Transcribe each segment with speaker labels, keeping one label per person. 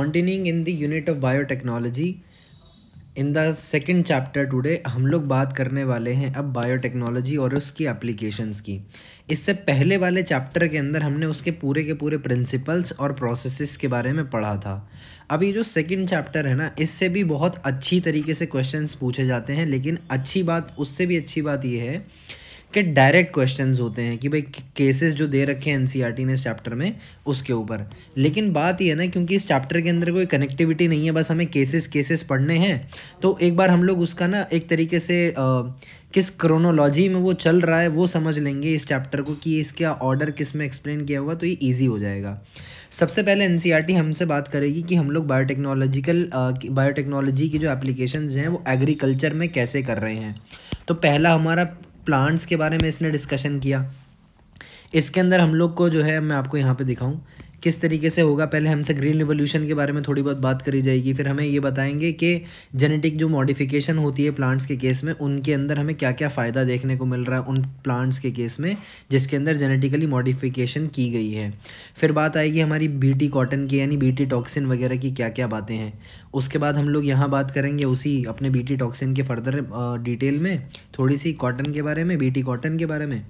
Speaker 1: Continuing in the unit of biotechnology in the second chapter today हम लोग बात करने वाले हैं अब बायोटेक्नोलॉजी और उसकी एप्लीकेशंस की इससे पहले वाले चैप्टर के अंदर हमने उसके पूरे के पूरे प्रिंसिपल्स और प्रोसेसेस के बारे में पढ़ा था अब ये जो सेकेंड चैप्टर है ना इससे भी बहुत अच्छी तरीके से क्वेश्चंस पूछे जाते हैं लेकिन अच्छी बात उससे भी अच्छी बात यह है के डायरेक्ट क्वेश्चन होते हैं कि भाई केसेस जो दे रखे हैं एनसीईआरटी e ने इस चैप्टर में उसके ऊपर लेकिन बात यह है ना क्योंकि इस चैप्टर के अंदर कोई कनेक्टिविटी नहीं है बस हमें केसेस केसेस पढ़ने हैं तो एक बार हम लोग उसका ना एक तरीके से आ, किस क्रोनोलॉजी में वो चल रहा है वो समझ लेंगे इस चैप्टर को कि इसका ऑर्डर किस में एक्सप्लेन किया हुआ तो ये ईजी हो जाएगा सबसे पहले एन e हमसे बात करेगी कि हम लोग बायोटेक्नोलॉजिकल बायोटेक्नोलॉजी की जो एप्लीकेशन हैं वो एग्रीकल्चर में कैसे कर रहे हैं तो पहला हमारा प्लांट्स के बारे में इसने डिस्कशन किया इसके अंदर हम लोग को जो है मैं आपको यहाँ पे दिखाऊँ किस तरीके से होगा पहले हमसे ग्रीन रिवोल्यूशन के बारे में थोड़ी बहुत बात करी जाएगी फिर हमें ये बताएंगे कि जेनेटिक जो मॉडिफिकेशन होती है प्लांट्स के केस में उनके अंदर हमें क्या क्या फ़ायदा देखने को मिल रहा है उन प्लांट्स के केस में जिसके अंदर जेनेटिकली मॉडिफिकेशन की गई है फिर बात आएगी हमारी बी कॉटन की यानी बी टॉक्सिन वगैरह की क्या क्या बातें हैं उसके बाद हम लोग यहाँ बात करेंगे उसी अपने बी टॉक्सिन के फर्दर डिटेल में थोड़ी सी कॉटन के बारे में बी कॉटन के बारे में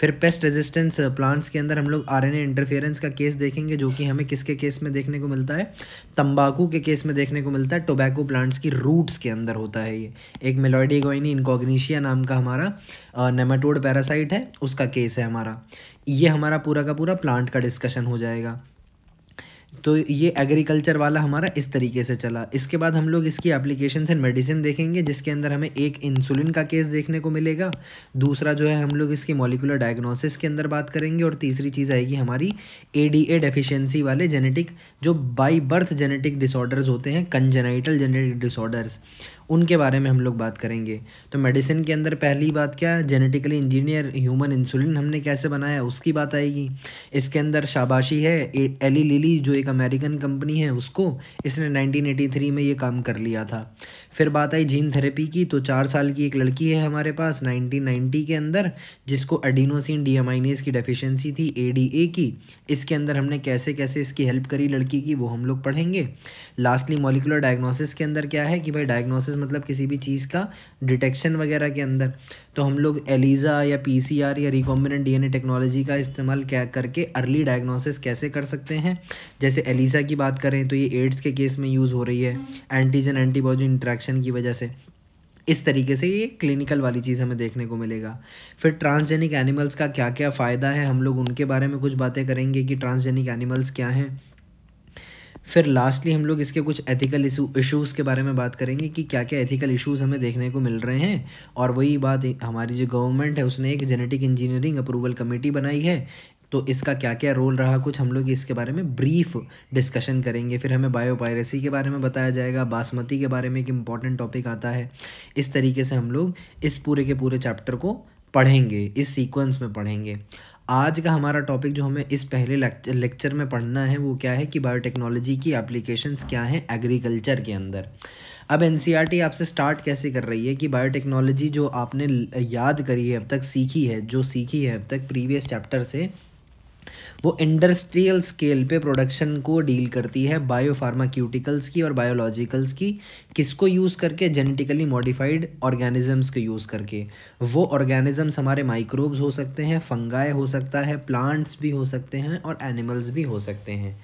Speaker 1: फिर पेस्ट रेजिस्टेंस प्लांट्स के अंदर हम लोग आर इंटरफेरेंस का केस देखेंगे जो जो कि हमें किसके केस में देखने को मिलता है तंबाकू के केस में देखने को मिलता है टोबैको प्लांट्स की रूट्स के अंदर होता है ये एक मेलोडिगोइनी इनकॉग्निशिया नाम का हमारा नेमाटोड पैरासाइट है उसका केस है हमारा ये हमारा पूरा का पूरा प्लांट का डिस्कशन हो जाएगा तो ये एग्रीकल्चर वाला हमारा इस तरीके से चला इसके बाद हम लोग इसकी एप्लीकेशन एंड मेडिसिन देखेंगे जिसके अंदर हमें एक इंसुलिन का केस देखने को मिलेगा दूसरा जो है हम लोग इसकी मोलिकुलर डायग्नोसिस के अंदर बात करेंगे और तीसरी चीज़ आएगी हमारी ए डी ए वाले जेनेटिक जो बाई बर्थ जेनेटिक डिसऑर्डर्स होते हैं कंजेनाइटल जेनेटिक डिसऑर्डर्स उनके बारे में हम लोग बात करेंगे तो मेडिसिन के अंदर पहली बात क्या है जेनेटिकली इंजीनियर ह्यूमन इंसुलिन हमने कैसे बनाया उसकी बात आएगी इसके अंदर शाबाशी है एली लिली जो एक अमेरिकन कंपनी है उसको इसने 1983 में ये काम कर लिया था फिर बात आई जीन थेरेपी की तो चार साल की एक लड़की है हमारे पास नाइनटीन के अंदर जिसको एडिनोसिन डीएमाइनेस की डेफिशेंसी थी ए की इसके अंदर हमने कैसे कैसे इसकी हेल्प करी लड़की की वो हम लोग पढ़ेंगे लास्टली मॉलिकुलर डायग्नोसिस के अंदर क्या है कि भाई डायग्नोसिस डिवाइसेस मतलब किसी भी चीज़ का डिटेक्शन वगैरह के अंदर तो हम लोग एलिज़ा या पीसीआर या रिकॉम्बिनेंट डीएनए टेक्नोलॉजी का इस्तेमाल क्या करके अर्ली डायग्नोसिस कैसे कर सकते हैं जैसे एलिज़ा की बात करें तो ये एड्स के केस में यूज़ हो रही है एंटीजन एंटीबॉडी इंट्रैक्शन की वजह से इस तरीके से ये क्लिनिकल वाली चीज़ हमें देखने को मिलेगा फिर ट्रांसजेनिक एनिमल्स का क्या क्या फ़ायदा है हम लोग उनके बारे में कुछ बातें करेंगे कि ट्रांसजेनिक एनिमल्स क्या हैं फिर लास्टली हम लोग इसके कुछ एथिकल इशूज़ के बारे में बात करेंगे कि क्या क्या एथिकल इशूज़ हमें देखने को मिल रहे हैं और वही बात हमारी जो गवर्नमेंट है उसने एक जेनेटिक इंजीनियरिंग अप्रूवल कमेटी बनाई है तो इसका क्या क्या रोल रहा कुछ हम लोग इसके बारे में ब्रीफ डिस्कशन करेंगे फिर हमें बायो पायरेसी के बारे में बताया जाएगा बासमती के बारे में एक इम्पॉर्टेंट टॉपिक आता है इस तरीके से हम लोग इस पूरे के पूरे चैप्टर को पढ़ेंगे इस सीक्वेंस में पढ़ेंगे आज का हमारा टॉपिक जो हमें इस पहले लेक्चर में पढ़ना है वो क्या है कि बायोटेक्नोलॉजी की एप्लीकेशंस क्या हैं एग्रीकल्चर के अंदर अब एन e आपसे स्टार्ट कैसे कर रही है कि बायोटेक्नोलॉजी जो आपने याद करी है अब तक सीखी है जो सीखी है अब तक प्रीवियस चैप्टर से वो इंडस्ट्रियल स्केल पे प्रोडक्शन को डील करती है बायो फार्माक्यूटिकल्स की और बायोलॉजिकल्स की किसको यूज़ करके जेनेटिकली मॉडिफाइड ऑर्गेनिजम्स को यूज़ करके वो ऑर्गेनिजम्स हमारे माइक्रोब्स हो सकते हैं फंगाए हो सकता है प्लांट्स भी हो सकते हैं और एनिमल्स भी हो सकते हैं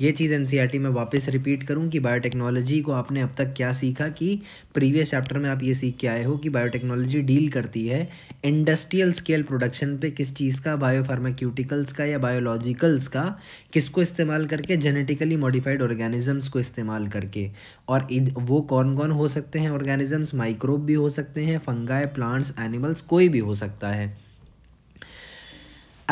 Speaker 1: ये चीज़ एन e में वापस रिपीट करूँ कि बायोटेक्नोलॉजी को आपने अब तक क्या सीखा कि प्रीवियस चैप्टर में आप ये सीख के आए हो कि बायोटेक्नोलॉजी डील करती है इंडस्ट्रियल स्केल प्रोडक्शन पे किस चीज़ का बायोफार्माक्यूटिकल्स का या बायोलॉजिकल्स का किसको इस्तेमाल करके जेनेटिकली मॉडिफाइड ऑर्गेनिजम्स को इस्तेमाल करके और वो कौन कौन हो सकते हैं ऑर्गेनिजम्स माइक्रोब भी हो सकते हैं फंगाए प्लांट्स एनिमल्स कोई भी हो सकता है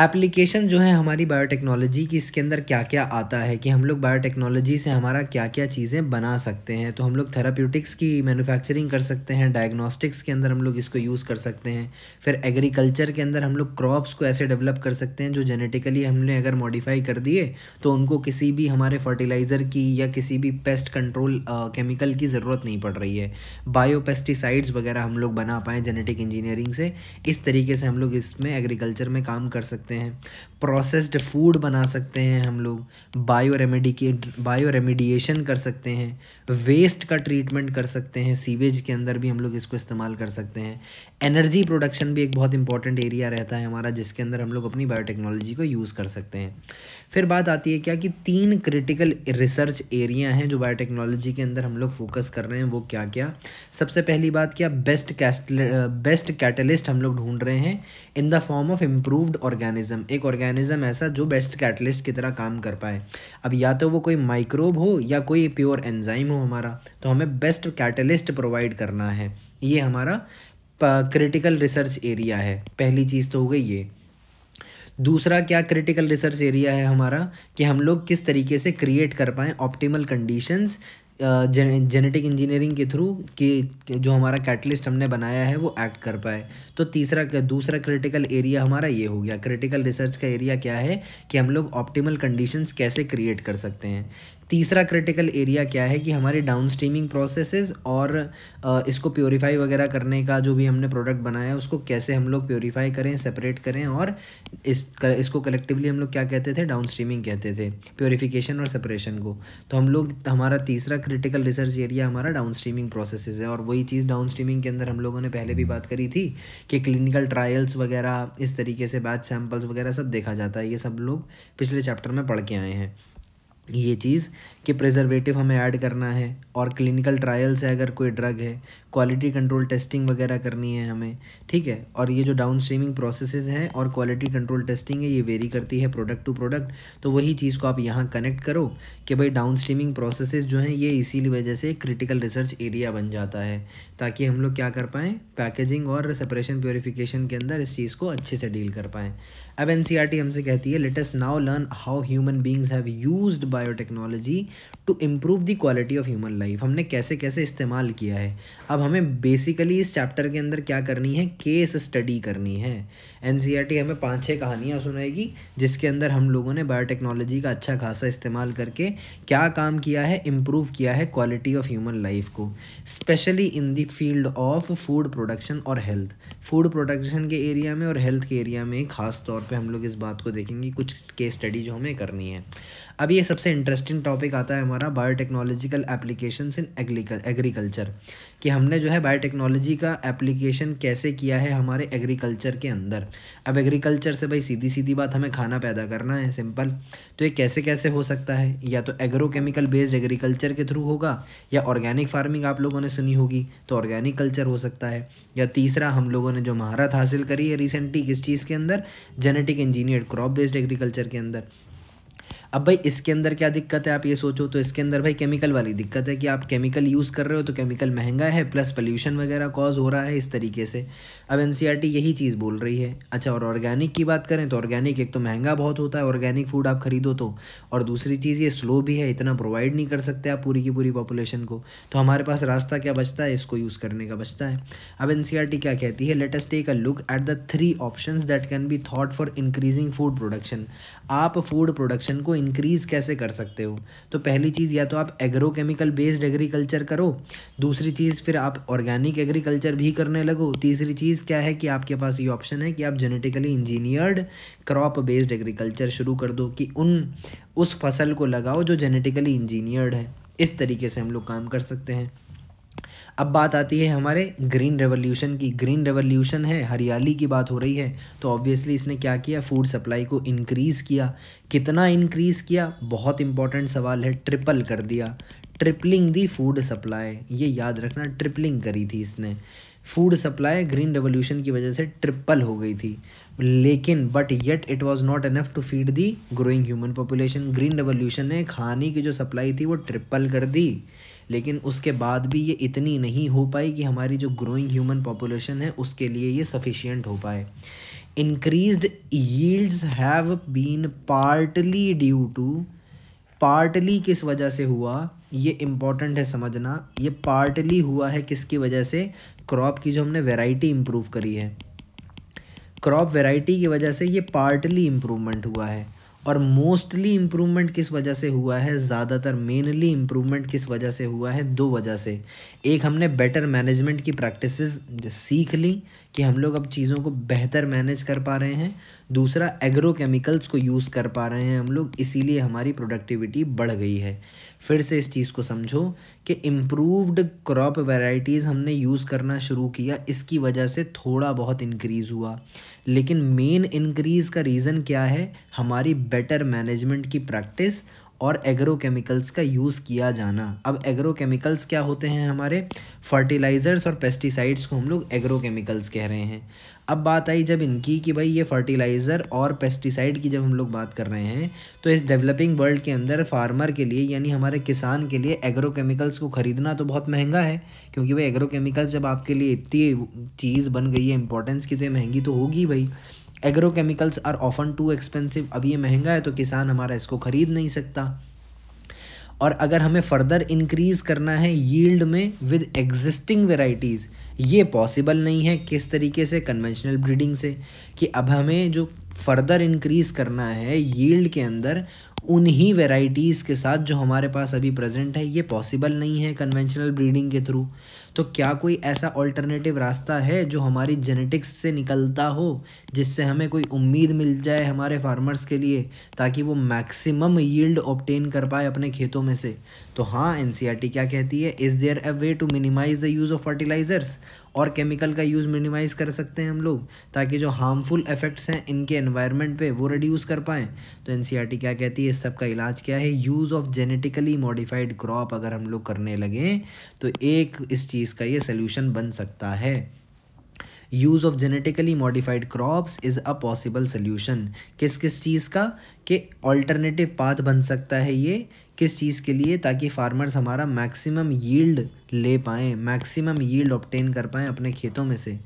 Speaker 1: एप्लीकेशन जो है हमारी बायोटेक्नोलॉजी की इसके अंदर क्या क्या आता है कि हम लोग बायोटेक्नोलॉजी से हमारा क्या क्या चीज़ें बना सकते हैं तो हम लोग थेराप्यूटिक्स की मैन्युफैक्चरिंग कर सकते हैं डायग्नोस्टिक्स के अंदर हम लोग इसको यूज़ कर सकते हैं फिर एग्रीकल्चर के अंदर हम लोग क्रॉप्स को ऐसे डेवलप कर सकते हैं जो जेनेटिकली हमने अगर मॉडिफाई कर दिए तो उनको किसी भी हमारे फर्टिलाइज़र की या किसी भी पेस्ट कंट्रोल केमिकल की ज़रूरत नहीं पड़ रही है बायो पेस्टिसाइड्स वगैरह हम लोग बना पाएँ जेनेटिक इंजीनियरिंग से इस तरीके से हम लोग इसमें एग्रीकल्चर में काम कर सकते सकते हैं प्रोसेस्ड फूड बना सकते हैं हम लोग बायो रेमेडिके बायो रेमेडिएशन कर सकते हैं वेस्ट का ट्रीटमेंट कर सकते हैं सीवेज के अंदर भी हम लोग इसको इस्तेमाल कर सकते हैं एनर्जी प्रोडक्शन भी एक बहुत इंपॉर्टेंट एरिया रहता है हमारा जिसके अंदर हम लोग अपनी बायोटेक्नोलॉजी को यूज़ कर सकते हैं फिर बात आती है क्या कि तीन क्रिटिकल रिसर्च एरिया हैं जो बायोटेक्नोलॉजी के अंदर हम लोग फोकस कर रहे हैं वो क्या क्या सबसे पहली बात क्या बेस्ट कैस्टल बेस्ट कैटलिस्ट हम लोग ढूंढ रहे हैं in the form of improved organism एक ऑर्गेनिज्म ऐसा जो बेस्ट कैटलिस्ट की तरह काम कर पाए अब या तो वो कोई माइक्रोब हो या कोई प्योर एंजाइम हो हमारा तो हमें बेस्ट कैटलिस्ट प्रोवाइड करना है ये हमारा क्रिटिकल रिसर्च एरिया है पहली चीज़ तो हो गई ये दूसरा क्या क्रिटिकल रिसर्च एरिया है हमारा कि हम लोग किस तरीके से क्रिएट कर पाएँ ऑप्टिमल कंडीशंस जेनेटिक इंजीनियरिंग के थ्रू कि जो हमारा कैटलिस्ट हमने बनाया है वो एक्ट कर पाए तो तीसरा दूसरा क्रिटिकल एरिया हमारा ये हो गया क्रिटिकल रिसर्च का एरिया क्या है कि हम लोग ऑप्टिमल कंडीशंस कैसे क्रिएट कर सकते हैं तीसरा क्रिटिकल एरिया क्या है कि हमारे डाउन स्ट्रीमिंग प्रोसेसेस और इसको प्योरीफाई वगैरह करने का जो भी हमने प्रोडक्ट बनाया है उसको कैसे हम लोग प्योरीफाई करें सेपरेट करें और इस इसको कलेक्टिवली हम लोग क्या कहते थे डाउन स्ट्रीमिंग कहते थे प्योरीफिकेशन और सेपरेशन को तो हम लोग हमारा तीसरा क्रिटिकल रिसर्च एरिया हमारा डाउन स्ट्रीमिंग प्रोसेस है और वही चीज़ डाउन स्ट्रीमिंग के अंदर हम लोगों ने पहले भी बात करी थी कि क्लिनिकल ट्रायल्स वगैरह इस तरीके से बैच सैम्पल्स वगैरह सब देखा जाता है ये सब लोग पिछले चैप्टर में पढ़ के आए हैं ये चीज़ कि प्रिजर्वेटिव हमें ऐड करना है और क्लिनिकल ट्रायल्स है अगर कोई ड्रग है क्वालिटी कंट्रोल टेस्टिंग वगैरह करनी है हमें ठीक है और ये जो डाउन स्ट्रीमिंग प्रोसेस हैं और क्वालिटी कंट्रोल टेस्टिंग है ये वेरी करती है प्रोडक्ट टू प्रोडक्ट तो वही चीज़ को आप यहाँ कनेक्ट करो कि भाई डाउन स्ट्रीमिंग प्रोसेस जो हैं ये इसी वजह से क्रिटिकल रिसर्च एरिया बन जाता है ताकि हम लोग क्या कर पाएँ पैकेजिंग और सेपरेशन प्योरीफिकेशन के अंदर इस चीज़ को अच्छे से डील कर पाएँ अब एन e हमसे कहती है latest now learn how human beings have use biotechnology to improve the quality of human life हमने कैसे कैसे इस्तेमाल किया है अब हमें बेसिकली इस चैप्टर के अंदर क्या करनी है केस स्टडी करनी है एन e हमें पाँच छः कहानियाँ सुनाएगी जिसके अंदर हम लोगों ने बायोटेक्नोलॉजी का अच्छा खासा इस्तेमाल करके क्या काम किया है इम्प्रूव किया है क्वालिटी ऑफ ह्यूमन लाइफ को specially in the field of food production और हेल्थ फूड प्रोडक्शन के एरिया में और हेल्थ के एरिया में खास तौर पे हम लोग इस बात को देखेंगे कुछ केस स्टडी जो हमें करनी है अब ये सबसे इंटरेस्टिंग टॉपिक आता है हमारा बायोटेक्नोलॉजिकल एप्लीकेशन इन एग्रीकल्चर कि हमने जो है बायोटेक्नोलॉजी का एप्लीकेशन कैसे किया है हमारे एग्रीकल्चर के अंदर अब एग्रीकल्चर से भाई सीधी सीधी बात हमें खाना पैदा करना है सिंपल तो ये कैसे कैसे हो सकता है या तो एग्रोकेमिकल बेस्ड एग्रीकल्चर के थ्रू होगा या ऑर्गेनिक फार्मिंग आप लोगों ने सुनी होगी तो ऑर्गेनिक कल्चर हो सकता है या तीसरा हम लोगों ने जो महारत हासिल करी है रिसेंटली किस चीज़ के अंदर genetic engineer crop based agriculture के अंदर अब भाई इसके अंदर क्या दिक्कत है आप ये सोचो तो इसके अंदर भाई केमिकल वाली दिक्कत है कि आप केमिकल यूज़ कर रहे हो तो केमिकल महंगा है प्लस पोल्यूशन वगैरह कॉज हो रहा है इस तरीके से अब एन e यही चीज़ बोल रही है अच्छा और ऑर्गेनिक की बात करें तो ऑर्गेनिक एक तो महंगा बहुत होता है ऑर्गेनिक फूड आप खरीदो तो और दूसरी चीज़ ये स्लो भी है इतना प्रोवाइड नहीं कर सकते आप पूरी की पूरी पॉपुलेशन को तो हमारे पास रास्ता क्या बचता है इसको यूज़ करने का बचता है अब एन e क्या कहती है latest take a look at the three option that can be thought for increasing food production आप फूड प्रोडक्शन को इंक्रीज़ कैसे कर सकते हो तो पहली चीज़ या तो आप एग्रोकेमिकल बेस्ड एग्रीकल्चर करो दूसरी चीज़ फिर आप ऑर्गेनिक एग्रीकल्चर भी करने लगो तीसरी चीज़ क्या है कि आपके पास ये ऑप्शन है कि आप genetically engineered crop based agriculture शुरू कर दो कि उन उस फसल को लगाओ जो जेनेटिकली इंजीनियर्ड है इस तरीके से हम लोग काम कर सकते हैं अब बात आती है हमारे ग्रीन रेवोल्यूशन की ग्रीन रेवोल्यूशन है हरियाली की बात हो रही है तो ऑब्वियसली इसने क्या किया फूड सप्लाई को इनक्रीज़ किया कितना इनक्रीज़ किया बहुत इंपॉर्टेंट सवाल है ट्रिपल कर दिया ट्रिपलिंग दी फूड सप्लाई ये याद रखना ट्रिपलिंग करी थी इसने फूड सप्लाई ग्रीन रेवोल्यूशन की वजह से ट्रिपल हो गई थी लेकिन but yet it was not enough to feed the growing human population green revolution ने खाने की जो सप्लाई थी वो ट्रिपल कर दी लेकिन उसके बाद भी ये इतनी नहीं हो पाई कि हमारी जो ग्रोइंग ह्यूमन पॉपुलेशन है उसके लिए ये सफिशियंट हो पाए increased yields have been partly due to partly किस वजह से हुआ ये इम्पॉर्टेंट है समझना ये पार्टली हुआ है किसकी वजह से क्रॉप की जो हमने वेराइटी इम्प्रूव करी है क्रॉप वेराइटी की वजह से ये पार्टली इम्प्रूवमेंट हुआ है और मोस्टली इम्प्रूवमेंट किस वजह से हुआ है ज़्यादातर मेनली इम्प्रूवमेंट किस वजह से हुआ है दो वजह से एक हमने बेटर मैनेजमेंट की प्रैक्टिस सीख ली कि हम लोग अब चीज़ों को बेहतर मैनेज कर पा रहे हैं दूसरा एग्रोकेमिकल्स को यूज़ कर पा रहे हैं हम लोग इसीलिए हमारी प्रोडक्टिविटी बढ़ गई है फिर से इस चीज़ को समझो कि इम्प्रूवड क्रॉप वेराइटीज़ हमने यूज़ करना शुरू किया इसकी वजह से थोड़ा बहुत इनक्रीज़ हुआ लेकिन मेन इनक्रीज़ का रीज़न क्या है हमारी बेटर मैनेजमेंट की प्रैक्टिस और एग्रोकेमिकल्स का यूज़ किया जाना अब एग्रोकेमिकल्स क्या होते हैं हमारे फर्टिलाइज़र्स और पेस्टिसाइड्स को हम लोग एग्रोकेमिकल्स कह रहे हैं अब बात आई जब इनकी कि भाई ये फर्टिलाइज़र और पेस्टिसाइड की जब हम लोग बात कर रहे हैं तो इस डेवलपिंग वर्ल्ड के अंदर फार्मर के लिए यानी हमारे किसान के लिए एग्रोकेमिकल्स को ख़रीदना तो बहुत महंगा है क्योंकि भाई एग्रोकेमिकल्स जब आपके लिए इतनी चीज़ बन गई है इंपॉर्टेंस की तो ये महंगी तो होगी भाई agrochemicals are often too expensive अब ये महंगा है तो किसान हमारा इसको ख़रीद नहीं सकता और अगर हमें फ़र्दर इंक्रीज़ करना है यील्ड में विद एग्जिस्टिंग वेराइटीज़ ये पॉसिबल नहीं है किस तरीके से कन्वेंशनल ब्रीडिंग से कि अब हमें जो फ़र्दर इंक्रीज़ करना है यील्ड के अंदर उन्हीं वेराइटीज़ के साथ जो हमारे पास अभी प्रेजेंट है ये पॉसिबल नहीं है कन्वेंशनल ब्रीडिंग के थ्रू तो क्या कोई ऐसा ऑल्टरनेटिव रास्ता है जो हमारी जेनेटिक्स से निकलता हो जिससे हमें कोई उम्मीद मिल जाए हमारे फार्मर्स के लिए ताकि वो मैक्सिमम यील्ड ऑप्टेन कर पाए अपने खेतों में से तो हाँ एन e क्या कहती है is there a way to minimise the use of fertilisers और केमिकल का यूज़ मिनिमाइज कर सकते हैं हम लोग ताकि जो हार्मफुल इफ़ेक्ट्स हैं इनके एनवायरनमेंट पे वो रिड्यूस कर पाएँ तो एन e क्या कहती है इस सब का इलाज क्या है use of genetically modified crop अगर हम लोग करने लगें तो एक इस चीज़ का ये सोल्यूशन बन सकता है use of genetically modified crops is a possible solution किस किस चीज़ का कि ऑल्टरनेटिव पाथ बन सकता है ये किस चीज़ के लिए ताकि फार्मर्स हमारा मैक्सिमम यील्ड ले पाएँ मैक्सिमम यील्ड ऑप्टेन कर पाएँ अपने खेतों में से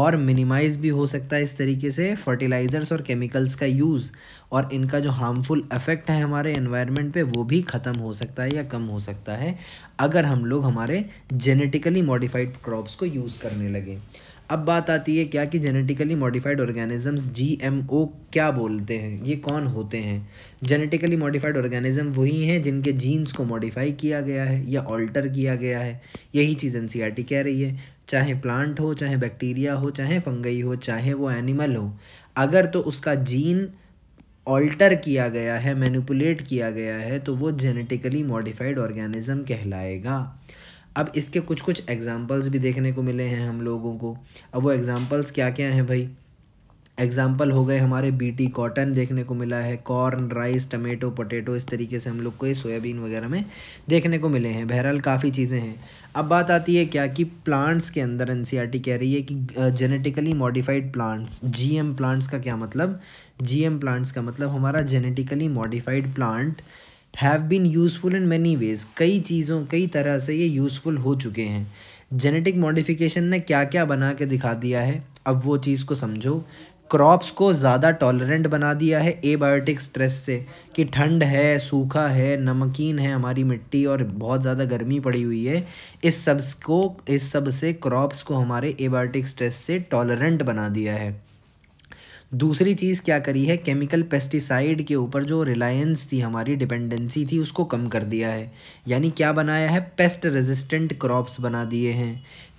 Speaker 1: और मिनिमाइज भी हो सकता है इस तरीके से फर्टिलाइज़र्स और केमिकल्स का यूज़ और इनका जो हार्मफुल इफ़ेक्ट है हमारे एनवायरनमेंट पे वो भी ख़त्म हो सकता है या कम हो सकता है अगर हम लोग हमारे जेनेटिकली मॉडिफाइड क्रॉप्स को यूज़ करने लगें अब बात आती है क्या कि जेनेटिकली मॉडिफाइड ऑर्गेनिजम्स ओ क्या बोलते हैं ये कौन होते हैं जेनेटिकली मॉडिफाइड ऑर्गेनिज्म वही हैं जिनके जीन्स को मॉडिफाई किया गया है या ऑल्टर किया गया है यही चीज़ एन e कह रही है चाहे प्लांट हो चाहे बैक्टीरिया हो चाहे फंगई हो चाहे वो एनिमल हो अगर तो उसका जीन ऑल्टर किया गया है मैनिपुलेट किया गया है तो वो जेनेटिकली मॉडिफाइड ऑर्गेनिज्म कहलाएगा अब इसके कुछ कुछ एग्ज़ाम्पल्स भी देखने को मिले हैं हम लोगों को अब वो एग्ज़ाम्पल्स क्या क्या हैं भाई एग्ज़ाम्पल हो गए हमारे बीटी कॉटन देखने को मिला है कॉर्न राइस टमेटो पोटैटो इस तरीके से हम लोग को ये सोयाबीन वगैरह में देखने को मिले हैं बहरहाल काफ़ी चीज़ें हैं अब बात आती है क्या कि प्लांट्स के अंदर एन कह रही है कि genetically modified plants GM plants का क्या मतलब जीएम प्लांट्स का मतलब हमारा genetically modified plant have been useful in many ways कई चीज़ों कई तरह से ये यूज़फुल हो चुके हैं जेनेटिक मॉडिफिकेशन ने क्या क्या बना के दिखा दिया है अब वो चीज़ को समझो क्रॉप्स को ज़्यादा टॉलरेंट बना दिया है एबायोटिक स्ट्रेस से कि ठंड है सूखा है नमकीन है हमारी मिट्टी और बहुत ज़्यादा गर्मी पड़ी हुई है इस सब को इस सब से क्रॉप्स को हमारे एबायोटिक स्ट्रेस से टॉलरेंट बना दिया है दूसरी चीज़ क्या करी है केमिकल पेस्टिसाइड के ऊपर जो रिलायंस थी हमारी डिपेंडेंसी थी उसको कम कर दिया है यानी क्या बनाया है पेस्ट रेजिस्टेंट क्रॉप्स बना दिए हैं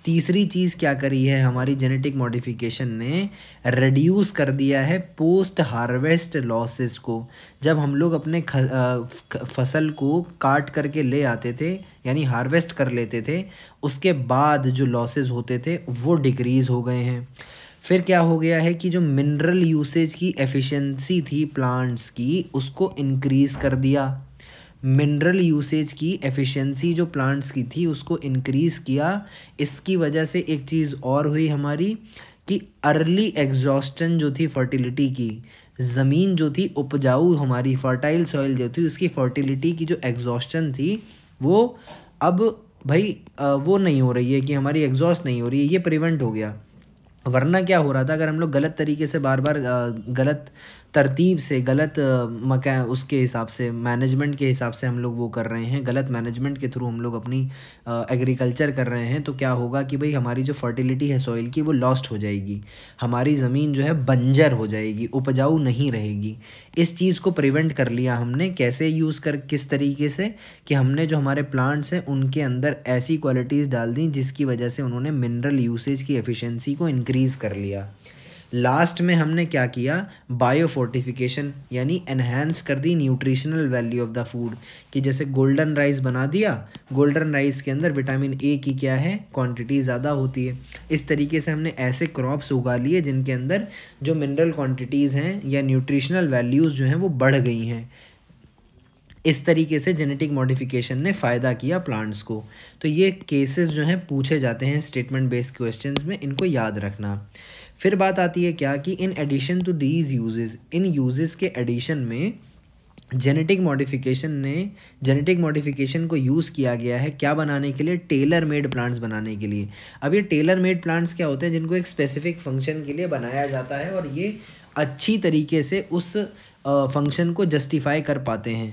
Speaker 1: तीसरी चीज़ क्या करी है हमारी जेनेटिक मॉडिफिकेशन ने रिड्यूस कर दिया है पोस्ट हार्वेस्ट लॉसेस को जब हम लोग अपने ख, आ, फसल को काट करके ले आते थे यानी हार्वेस्ट कर लेते थे उसके बाद जो लॉसेस होते थे वो डिक्रीज़ हो गए हैं फिर क्या हो गया है कि जो मिनरल यूसेज की एफिशिएंसी थी प्लांट्स की उसको इंक्रीज़ कर दिया मिनरल यूसेज की एफिशिएंसी जो प्लांट्स की थी उसको इंक्रीज़ किया इसकी वजह से एक चीज़ और हुई हमारी कि अर्ली एग्जॉस्टन जो थी फर्टिलिटी की ज़मीन जो थी उपजाऊ हमारी फर्टाइल सॉइल जो थी उसकी फर्टिलिटी की जो एग्जॉस्टन थी वो अब भाई वो नहीं हो रही है कि हमारी एग्जॉस्ट नहीं हो रही है ये प्रिवेंट हो गया वरना क्या हो रहा था अगर हम लोग गलत तरीके से बार बार गलत तरतीब से गलत मकै उसके हिसाब से मैनेजमेंट के हिसाब से हम लोग वो कर रहे हैं गलत मैनेजमेंट के थ्रू हम लोग अपनी एग्रीकल्चर कर रहे हैं तो क्या होगा कि भाई हमारी जो फर्टिलिटी है सॉइल की वो लॉस्ट हो जाएगी हमारी ज़मीन जो है बंजर हो जाएगी उपजाऊ नहीं रहेगी इस चीज़ को प्रिवेंट कर लिया हमने कैसे यूज़ कर किस तरीके से कि हमने जो हमारे प्लांट्स हैं उनके अंदर ऐसी क्वालिटीज़ डाल दी जिसकी वजह से उन्होंने मिनरल यूसेज की एफिशेंसी को इनक्रीज़ कर लिया लास्ट में हमने क्या किया बायो फोर्टिफिकेशन यानी एनहेंस कर दी nutritional value of the food कि जैसे गोल्डन राइस बना दिया गोल्डन राइस के अंदर विटामिन ए की क्या है क्वांटिटी ज़्यादा होती है इस तरीके से हमने ऐसे क्रॉप्स उगा लिए जिनके अंदर जो मिनरल क्वांटिटीज़ हैं या न्यूट्रिशनल वैल्यूज़ जो हैं वो बढ़ गई हैं इस तरीके से जेनेटिक मॉडिफिकेशन ने फ़ायदा किया प्लांट्स को तो ये केसेस जो हैं पूछे जाते हैं स्टेटमेंट बेस्ड क्वेश्चंस में इनको याद रखना फिर बात आती है क्या कि in addition to these usages इन यूजेस के एडिशन में जेनेटिक मॉडिफिकेशन ने जेनेटिक मॉडिफिकेशन को यूज़ किया गया है क्या बनाने के लिए टेलर मेड प्लांट्स बनाने के लिए अब ये टेलर मेड प्लांट्स क्या होते हैं जिनको एक स्पेसिफिक फंक्शन के लिए बनाया जाता है और ये अच्छी तरीके से उस फंक्शन को जस्टिफाई कर पाते हैं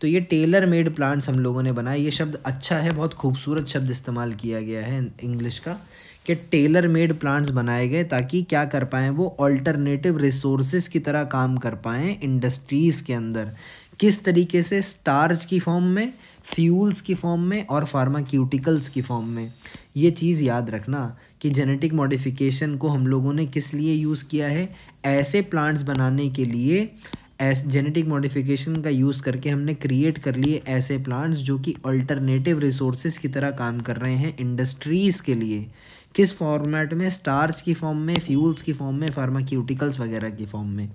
Speaker 1: तो ये टेलर मेड प्लांट्स हम लोगों ने बनाए ये शब्द अच्छा है बहुत खूबसूरत शब्द इस्तेमाल किया गया है इंग्लिश का कि टेलर मेड प्लांट्स बनाए गए ताकि क्या कर पाएँ वो ऑल्टरनेटिव रिसोर्सेज की तरह काम कर पाएँ इंडस्ट्रीज़ के अंदर किस तरीके से स्टार्च की फॉर्म में फ्यूल्स की फॉर्म में और फार्माक्यूटिकल्स की फॉर्म में ये चीज़ याद रखना कि जेनेटिक मॉडिफिकेशन को हम लोगों ने किस लिए यूज़ किया है ऐसे प्लांट्स बनाने के लिए ऐसे जेनेटिक मॉडिफिकेशन का यूज़ करके हमने क्रिएट कर लिए ऐसे प्लांट्स जो कि अल्टरनेटिव रिसोर्सेज की तरह काम कर रहे हैं इंडस्ट्रीज़ के लिए किस फॉर्मेट में स्टार्च की फॉर्म में फ्यूल्स की फॉर्म में फार्माक्यूटिकल्स वगैरह की फॉर्म में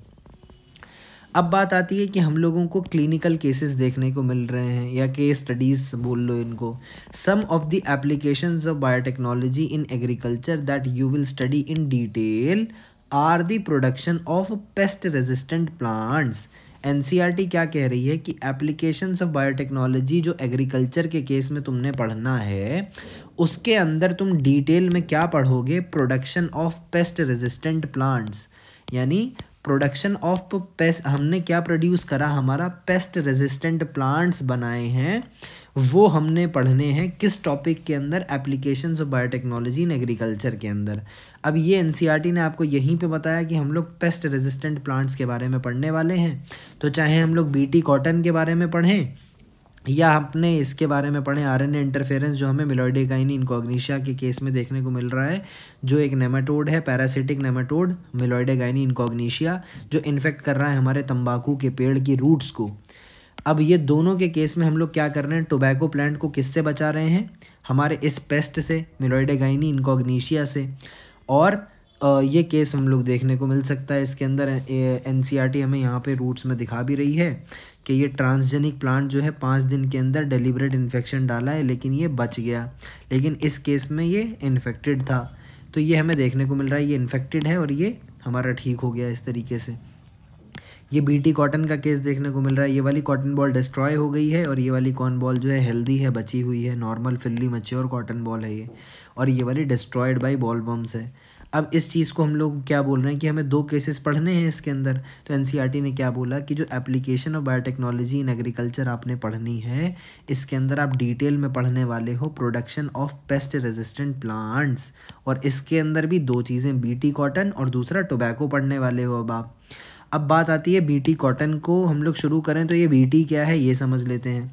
Speaker 1: अब बात आती है कि हम लोगों को क्लिनिकल केसेस देखने को मिल रहे हैं या केस स्टडीज़ बोल लो इनको some of the applications of biotechnology in agriculture that you will study in detail are the production of pest resistant plants an क्या कह रही है कि एप्लीकेशंस ऑफ बायोटेक्नोलॉजी जो एग्रीकल्चर के केस में तुमने पढ़ना है उसके अंदर तुम डिटेल में क्या पढ़ोगे production of pest resistant plants यानी प्रोडक्शन ऑफ पेस्ट हमने क्या प्रोड्यूस करा हमारा पेस्ट रेजिस्टेंट प्लांट्स बनाए हैं वो हमने पढ़ने हैं किस टॉपिक के अंदर applications of biotechnology in agriculture के अंदर अब ये एन e ने आपको यहीं पे बताया कि हम लोग पेस्ट रेजिस्टेंट प्लांट्स के बारे में पढ़ने वाले हैं तो चाहे हम लोग बी कॉटन के बारे में पढ़ें या आपने इसके बारे में पढ़े आर एन इंटरफेरेंस जो हमें मिलोइडिकाइन इनकोग्निशिया के केस में देखने को मिल रहा है जो एक नेमाटोड है पैरासिटिक नेमाटोड मिलोइडिकाइन इनकोग्निशिया जो इन्फेक्ट कर रहा है हमारे तंबाकू के पेड़ की रूट्स को अब ये दोनों के केस में हम लोग क्या कर रहे हैं टोबैको प्लांट को किससे बचा रहे हैं हमारे इस पेस्ट से मिलोइडेगाइनी इनकोग्निशिया से और ये केस हम लोग देखने को मिल सकता है इसके अंदर एन हमें यहाँ पे रूट्स में दिखा भी रही है कि ये ट्रांसजेनिक प्लांट जो है पाँच दिन के अंदर डिलीवरेट इन्फेक्शन डाला है लेकिन ये बच गया लेकिन इस केस में ये इन्फेक्टेड था तो ये हमें देखने को मिल रहा है ये इन्फेक्टेड है और ये हमारा ठीक हो गया इस तरीके से ये बीटी कॉटन का केस देखने को मिल रहा है ये वाली कॉटन बॉल डिस्ट्रॉय हो गई है और ये वाली कॉन बॉल जो है हेल्दी है बची हुई है normal fully mature cotton boll है ये और ये वाली डिस्ट्रॉयड बाई बॉल बम्स है अब इस चीज़ को हम लोग क्या बोल रहे हैं कि हमें दो केसेस पढ़ने हैं इसके अंदर तो एन e ने क्या बोला कि जो application of biotechnology in agriculture आपने पढ़नी है इसके अंदर आप डिटेल में पढ़ने वाले हो production of pest resistant plants और इसके अंदर भी दो चीज़ें बी कॉटन और दूसरा टोबैको पढ़ने वाले हो अब आप अब बात आती है बी कॉटन को हम लोग शुरू करें तो ये बी क्या है ये समझ लेते हैं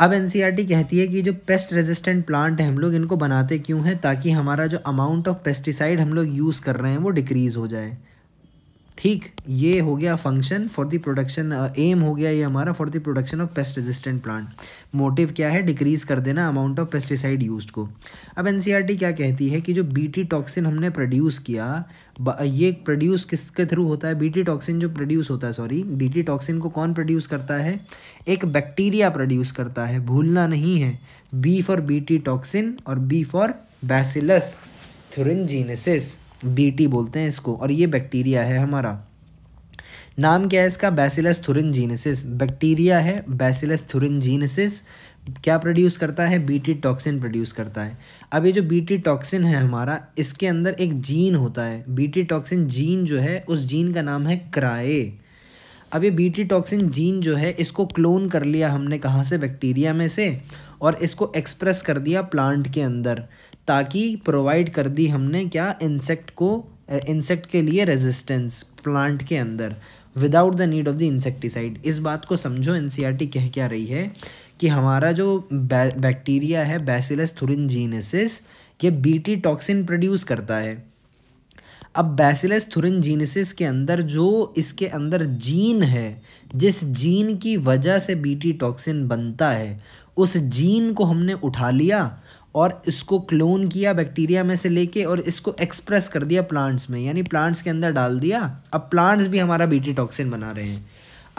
Speaker 1: अब एन e कहती है कि जो पेस्ट रेजिस्टेंट प्लांट है हम लोग इनको बनाते क्यों हैं ताकि हमारा जो अमाउंट ऑफ पेस्टिसाइड हम लोग यूज़ कर रहे हैं वो डिक्रीज़ हो जाए ठीक ये हो गया function for the production aim हो गया ये हमारा for the production of pest resistant plant motive क्या है डिक्रीज़ कर देना अमाउंट ऑफ पेस्टिसाइड यूज को अब एन e क्या कहती है कि जो बी टॉक्सिन हमने प्रोड्यूस किया ये प्रोड्यूस किसके थ्रू होता है बी टॉक्सिन जो प्रोड्यूस होता है सॉरी बी टॉक्सिन को कौन प्रोड्यूस करता है एक बैक्टीरिया प्रोड्यूस करता है भूलना नहीं है बी फॉर बीटी टॉक्सिन और B for Bacillus thuringiensis Bt बोलते हैं इसको और ये बैक्टीरिया है हमारा नाम क्या है इसका बैसिलस थुरनजीनेसिस बैक्टीरिया है बैसिलस थुरनजीनेसिस क्या प्रोड्यूस करता है बीटी टॉक्सिन प्रोड्यूस करता है अब ये जो बीटी टॉक्सिन है हमारा इसके अंदर एक जीन होता है बीटी टॉक्सिन जीन जो है उस जीन का नाम है क्राए अब ये बीटी टॉक्सिन जीन जो है इसको क्लोन कर लिया हमने कहाँ से बैक्टीरिया में से और इसको एक्सप्रेस कर दिया प्लांट के अंदर ताकि प्रोवाइड कर दी हमने क्या इंसेक्ट को इंसेक्ट के लिए रेजिस्टेंस प्लांट के अंदर without the need of the insecticide इस बात को समझो एन e कह क्या रही है कि हमारा जो बैक्टीरिया है बैसिलस थुरिन जीनेसिस ये बीटी टॉक्सिन प्रोड्यूस करता है अब बैसिलस थुरन जीनसिस के अंदर जो इसके अंदर जीन है जिस जीन की वजह से बीटी टॉक्सिन बनता है उस जीन को हमने उठा लिया और इसको क्लोन किया बैक्टीरिया में से लेके और इसको एक्सप्रेस कर दिया प्लांट्स में यानी प्लांट्स के अंदर डाल दिया अब प्लांट्स भी हमारा बीटी टॉक्सिन बना रहे हैं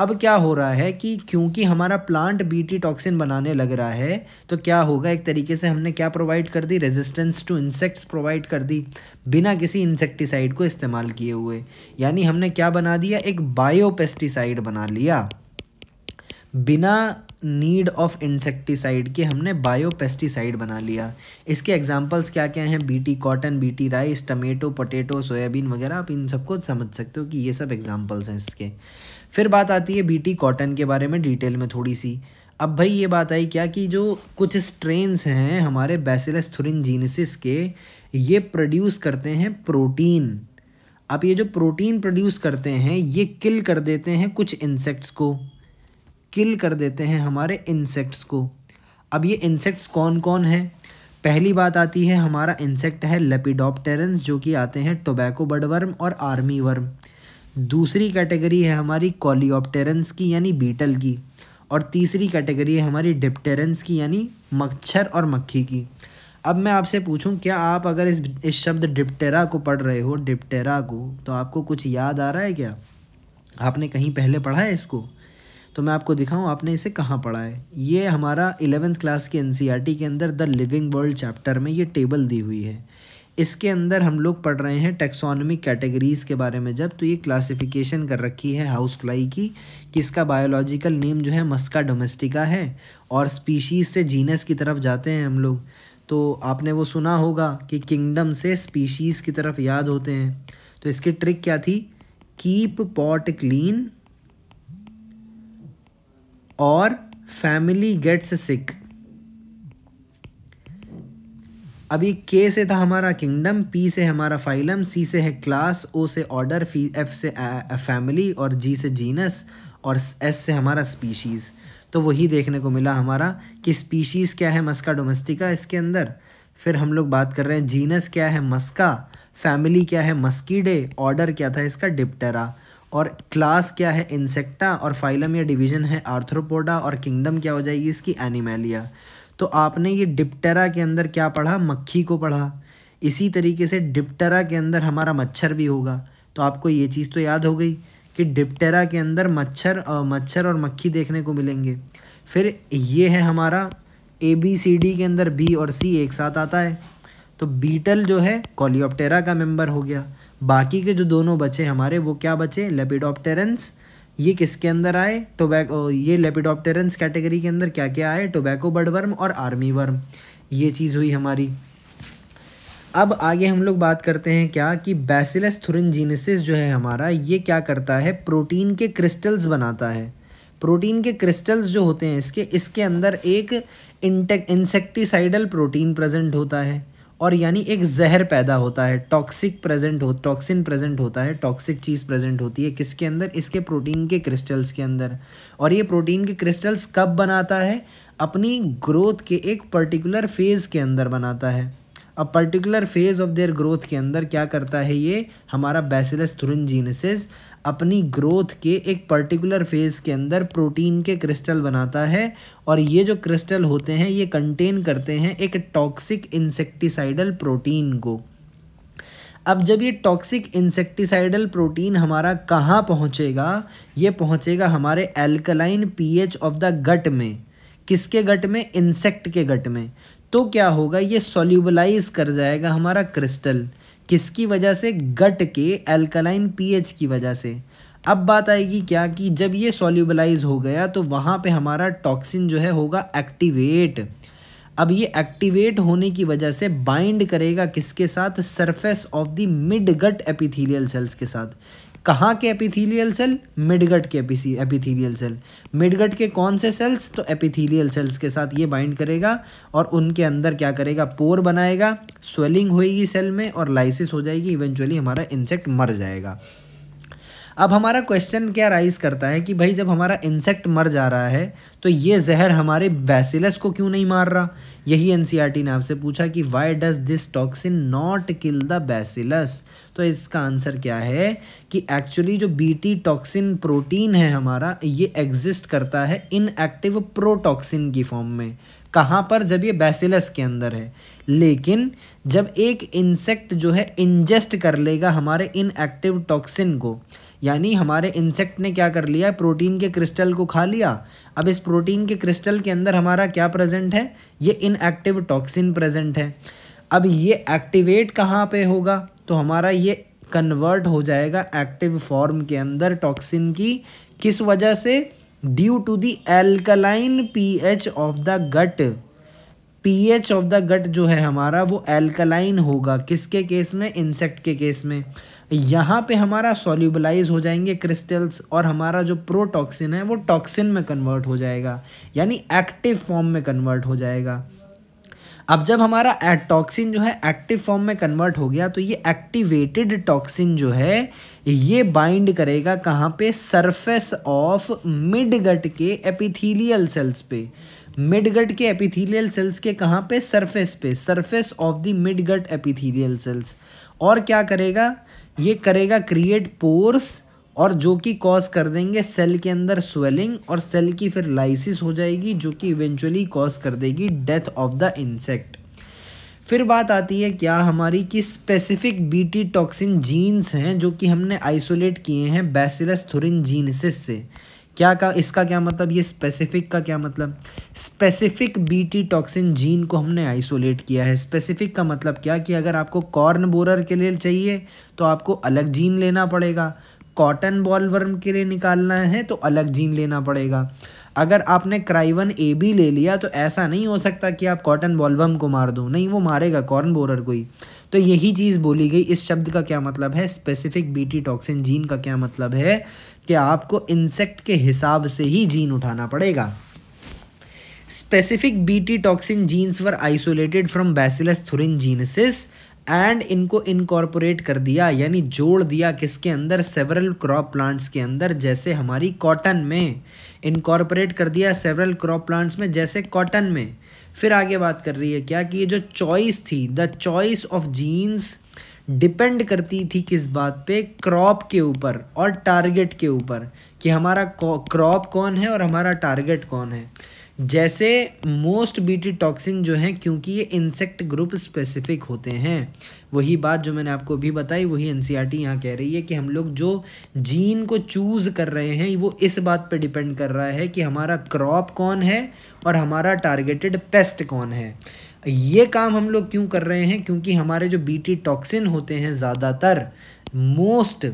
Speaker 1: अब क्या हो रहा है कि क्योंकि हमारा प्लांट बीटी टॉक्सिन बनाने लग रहा है तो क्या होगा एक तरीके से हमने क्या प्रोवाइड कर दी रेजिस्टेंस टू इंसेक्ट्स प्रोवाइड कर दी बिना किसी इंसेक्टिसाइड को इस्तेमाल किए हुए यानी हमने क्या बना दिया एक बायोपेस्टिसाइड बना लिया बिना नीड ऑफ इंसेक्टिसाइड के हमने बायोपेस्टिसाइड बना लिया इसके एग्जांपल्स क्या क्या हैं Bt cotton Bt rice tomato potato soybean वगैरह आप इन सबको समझ सकते हो कि ये सब एग्जांपल्स हैं इसके फिर बात आती है बीटी कॉटन के बारे में डिटेल में थोड़ी सी अब भाई ये बात आई क्या कि जो कुछ स्ट्रेन्स हैं हमारे बेसिलस थुरिन जीनसिस के ये प्रोड्यूस करते हैं प्रोटीन अब ये जो प्रोटीन प्रोड्यूस करते हैं ये किल कर देते हैं कुछ इंसेक्ट्स को किल कर देते हैं हमारे इंसेक्ट्स को अब ये इंसेक्ट्स कौन कौन हैं पहली बात आती है हमारा इंसेक्ट है लेपिडोप्टेरेंस जो कि आते हैं टोबैको बडवर्म और आर्मी वर्म दूसरी कैटेगरी है हमारी कॉलीऑप्टेरेंस की यानी बीटल की और तीसरी कैटेगरी है हमारी डिप्टेरेंस की यानी मच्छर और मक्खी की अब मैं आपसे पूछूं क्या आप अगर इस इस शब्द डिप्टेरा को पढ़ रहे हो डिप्टेरा को तो आपको कुछ याद आ रहा है क्या आपने कहीं पहले पढ़ा है इसको तो मैं आपको दिखाऊं आपने इसे कहाँ पढ़ा है ये हमारा इलेवेंथ क्लास के एन e के अंदर द लिविंग वर्ल्ड चैप्टर में ये टेबल दी हुई है इसके अंदर हम लोग पढ़ रहे हैं टेक्सोनमिक कैटेगरीज़ के बारे में जब तो ये क्लासिफिकेशन कर रखी है हाउस फ्लाई की कि इसका बायोलॉजिकल नेम जो है मस्का डोमेस्टिका है और स्पीशीज़ से जीनस की तरफ जाते हैं हम लोग तो आपने वो सुना होगा कि किंगडम से स्पीशीज़ की तरफ याद होते हैं तो इसकी ट्रिक क्या थी कीप पॉट क्लीन और फैमिली गेट्स सिक अभी के से था हमारा किंगडम पी से हमारा फाइलम सी से है क्लास ओ से ऑर्डर फी एफ से फैमिली uh, uh, और जी से जीनस और एस से हमारा स्पीशीज़ तो वही देखने को मिला हमारा कि स्पीशीज़ क्या है मस्का डोमेस्टिका इसके अंदर फिर हम लोग बात कर रहे हैं जीनस क्या है मस्का फैमिली क्या है मस्कीडे ऑर्डर क्या था इसका डिप्टेरा और क्लास क्या है इंसेक्टा और फाइलम या डिवीज़न है आर्थ्रोपोडा और किंगडम क्या हो जाएगी इसकी एनिमेलिया तो आपने ये डिप्टेरा के अंदर क्या पढ़ा मक्खी को पढ़ा इसी तरीके से डिप्टेरा के अंदर हमारा मच्छर भी होगा तो आपको ये चीज़ तो याद हो गई कि डिप्टेरा के अंदर मच्छर मच्छर और मक्खी देखने को मिलेंगे फिर ये है हमारा ए बी सी डी के अंदर बी और सी एक साथ आता है तो बीटल जो है कॉलियोप्टेरा का मेंबर हो गया बाकी के जो दोनों बचे हमारे वो क्या बचे लेपिडोप्टेरेंस ये किसके अंदर आए टोबैको ये लेपिडोप्टेरेंस कैटेगरी के अंदर क्या क्या आए टोबैको बर्डवर्म और आर्मी वर्म ये चीज़ हुई हमारी अब आगे हम लोग बात करते हैं क्या कि बैसिलस थुरनजीनेसिस जो है हमारा ये क्या करता है प्रोटीन के क्रिस्टल्स बनाता है प्रोटीन के क्रिस्टल्स जो होते हैं इसके इसके अंदर एक इंटेक इंसेक्टिसाइडल प्रोटीन प्रेजेंट होता है और यानी एक जहर पैदा होता है टॉक्सिक प्रेजेंट हो टॉक्सिन प्रेजेंट होता है टॉक्सिक चीज़ प्रेजेंट होती है किसके अंदर इसके प्रोटीन के क्रिस्टल्स के अंदर और ये प्रोटीन के क्रिस्टल्स कब बनाता है अपनी ग्रोथ के एक पर्टिकुलर फेज़ के अंदर बनाता है a particular phase of their growth के अंदर क्या करता है ये हमारा बैसिलस थुरन जीनसेस अपनी ग्रोथ के एक पर्टिकुलर फेज़ के अंदर प्रोटीन के क्रिस्टल बनाता है और ये जो क्रिस्टल होते हैं ये कंटेन करते हैं एक टॉक्सिक इंसेक्टिसाइडल प्रोटीन को अब जब ये टॉक्सिक इंसेक्टिसाइडल प्रोटीन हमारा कहाँ पहुँचेगा ये पहुँचेगा हमारे alkaline pH of the gut में किसके गट में इंसेक्ट के गट में तो क्या होगा ये सोल्यूबलाइज कर जाएगा हमारा क्रिस्टल किसकी वजह से गट के एल्कलाइन पीएच की वजह से अब बात आएगी क्या कि जब ये सॉल्यूबलाइज हो गया तो वहाँ पे हमारा टॉक्सिन जो है होगा एक्टिवेट अब ये एक्टिवेट होने की वजह से बाइंड करेगा किसके साथ surface of the midgut epithelial cells के साथ कहाँ के एपिथीलियल सेल मिडगट के एपिथीलियल सेल मिडगट के कौन से सेल्स तो एपिथीलियल सेल्स के साथ ये बाइंड करेगा और उनके अंदर क्या करेगा पोर बनाएगा स्वेलिंग होएगी सेल में और लाइसिस हो जाएगी इवेंचुअली हमारा इंसेक्ट मर जाएगा अब हमारा क्वेश्चन क्या राइज करता है कि भाई जब हमारा इंसेक्ट मर जा रहा है तो ये जहर हमारे बैसिलस को क्यों नहीं मार रहा यही एन e ने आपसे पूछा कि why does this toxin not kill the Bacillus तो इसका आंसर क्या है कि एक्चुअली जो बीटी टॉक्सिन प्रोटीन है हमारा ये एग्जिस्ट करता है इनएक्टिव प्रोटॉक्सिन की फॉर्म में कहाँ पर जब ये बैसिलस के अंदर है लेकिन जब एक इंसेक्ट जो है इंजेस्ट कर लेगा हमारे इनएक्टिव टॉक्सिन को यानी हमारे इंसेक्ट ने क्या कर लिया प्रोटीन के क्रिस्टल को खा लिया अब इस प्रोटीन के क्रिस्टल के अंदर हमारा क्या प्रेजेंट है ये इनएक्टिव टॉक्सिन प्रेजेंट है अब ये एक्टिवेट कहाँ पे होगा तो हमारा ये कन्वर्ट हो जाएगा एक्टिव फॉर्म के अंदर टॉक्सिन की किस वजह से due to the alkaline H of the gut pH of the gut जो है हमारा वो एल्कलाइन होगा किसके केस में इंसेक्ट के केस में यहाँ पे हमारा सॉल्यूबलाइज हो जाएंगे क्रिस्टल्स और हमारा जो प्रोटॉक्सिन है वो टॉक्सिन में कन्वर्ट हो जाएगा यानी एक्टिव फॉर्म में कन्वर्ट हो जाएगा अब जब हमारा टॉक्सिन जो है एक्टिव फॉर्म में कन्वर्ट हो गया तो ये एक्टिवेटेड टॉक्सिन जो है ये बाइंड करेगा कहाँ पे सरफेस ऑफ मिड गट के एपिथीलियल सेल्स पे मिडगट के एपिथीलियल सेल्स के कहाँ पे सरफेस पे surface of the midgut epithelial cells और क्या करेगा ये करेगा क्रिएट पोर्स और जो कि कॉज कर देंगे सेल के अंदर स्वेलिंग और सेल की फिर लाइसिस हो जाएगी जो कि इवेंचुअली कॉज कर देगी डेथ ऑफ द इंसेक्ट फिर बात आती है क्या हमारी कि स्पेसिफिक बीटी टॉक्सिन जीन्स हैं जो कि हमने आइसोलेट किए हैं बैसिलस थुरिन जीनसेस से क्या का इसका क्या मतलब ये स्पेसिफिक का क्या मतलब स्पेसिफिक बीटी टॉक्सिन जीन को हमने आइसोलेट किया है स्पेसिफिक का मतलब क्या कि अगर आपको कॉर्न बोरर के लिए चाहिए तो आपको अलग जीन लेना पड़ेगा कॉटन बॉलवर्म के लिए निकालना है तो अलग जीन लेना पड़ेगा अगर आपने क्राइवन ए बी ले लिया तो ऐसा नहीं हो सकता कि आप कॉटन बॉलवर्म को मार दो नहीं वो मारेगा कॉर्न बोरर को ही तो यही चीज़ बोली गई इस शब्द का क्या मतलब है स्पेसिफिक बीटी टॉक्सिन जीन का क्या मतलब है कि आपको इंसेक्ट के हिसाब से ही जीन उठाना पड़ेगा specific Bt toxin genes were isolated from Bacillus thuringiensis and इनको इनकॉर्पोरेट कर दिया यानी जोड़ दिया किसके अंदर सेवरल क्रॉप प्लांट्स के अंदर जैसे हमारी कॉटन में इनकॉर्पोरेट कर दिया सेवरल क्रॉप प्लांट्स में जैसे कॉटन में फिर आगे बात कर रही है क्या कि ये जो चॉइस थी the choice of genes depend करती थी किस बात पे क्रॉप के ऊपर और टारगेट के ऊपर कि हमारा क्रॉप कौन है और हमारा टारगेट कौन है जैसे मोस्ट बीटी टॉक्सिन जो हैं क्योंकि ये इंसेक्ट ग्रुप स्पेसिफिक होते हैं वही बात जो मैंने आपको भी बताई वही एन सी आर टी यहाँ कह रही है कि हम लोग जो जीन को चूज़ कर रहे हैं वो इस बात पे डिपेंड कर रहा है कि हमारा क्रॉप कौन है और हमारा टारगेटेड पेस्ट कौन है ये काम हम लोग क्यों कर रहे हैं क्योंकि हमारे जो बीटी टॉक्सिन होते हैं ज़्यादातर मोस्ट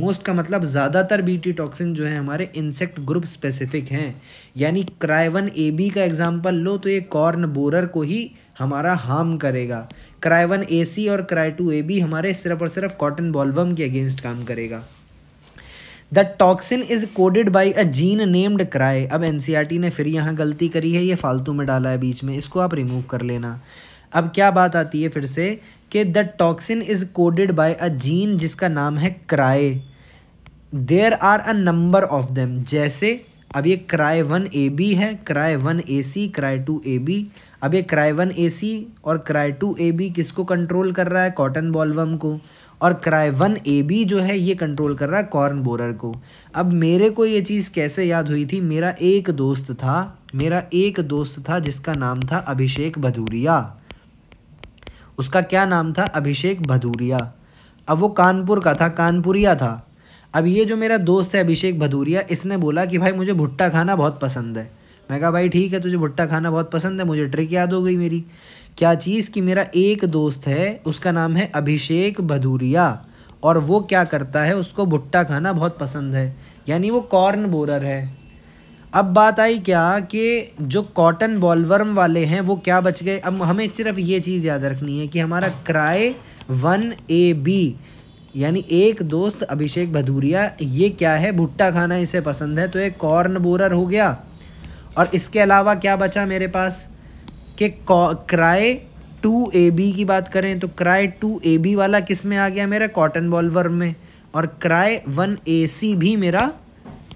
Speaker 1: मोस्ट का मतलब ज़्यादातर बीटी टॉक्सिन जो है हमारे इंसेक्ट ग्रुप स्पेसिफिक हैं यानी क्राइवन ए बी का एग्जाम्पल लो तो ये कॉर्न बोरर को ही हमारा हार्म करेगा क्राइवन ए सी और क्राई टू ए बी हमारे सिर्फ और सिर्फ कॉटन बॉलबम के अगेंस्ट काम करेगा the toxin is coded by a gene named cry अब एन e ने फिर यहाँ गलती करी है ये फालतू में डाला है बीच में इसको आप रिमूव कर लेना अब क्या बात आती है फिर से कि the toxin is coded by a gene जिसका नाम है cry there are a number of them जैसे अब ये क्राई वन ए बी है cry one A C cry two A B अब ये क्राई वन ए सी और क्राई टू ए बी किसको कंट्रोल कर रहा है कॉटन बॉलवम को और क्राई वन ए बी जो है ये कंट्रोल कर रहा है कॉर्न बोरर को अब मेरे को ये चीज़ कैसे याद हुई थी मेरा एक दोस्त था मेरा एक दोस्त था जिसका नाम था अभिषेक भदूरिया उसका क्या नाम था अभिषेक भदूरिया अब वो कानपुर का था कानपुरिया था अब ये जो मेरा दोस्त है अभिषेक भदूरिया इसने बोला कि भाई मुझे भुट्टा खाना बहुत पसंद है मैं कहा भाई ठीक है तुझे भुट्टा खाना बहुत पसंद है मुझे ट्रिक याद हो गई मेरी क्या चीज़ कि मेरा एक दोस्त है उसका नाम है अभिषेक भदूरिया और वो क्या करता है उसको भुट्टा खाना बहुत पसंद है यानी वो कॉर्न बोरर है अब बात आई क्या कि जो कॉटन बॉलवर्म वाले हैं वो क्या बच गए अब हमें सिर्फ ये चीज़ याद रखनी है कि हमारा क्राय वन ए बी यानी एक दोस्त अभिषेक भदूरिया ये क्या है भुट्टा खाना इसे पसंद है तो एक कॉर्न बोरर हो गया और इसके अलावा क्या बचा मेरे पास कि क्राई टू ए बी की बात करें तो क्राई टू ए बी वाला किस में आ गया मेरा कॉटन बॉलवर में और क्राई वन ए सी भी मेरा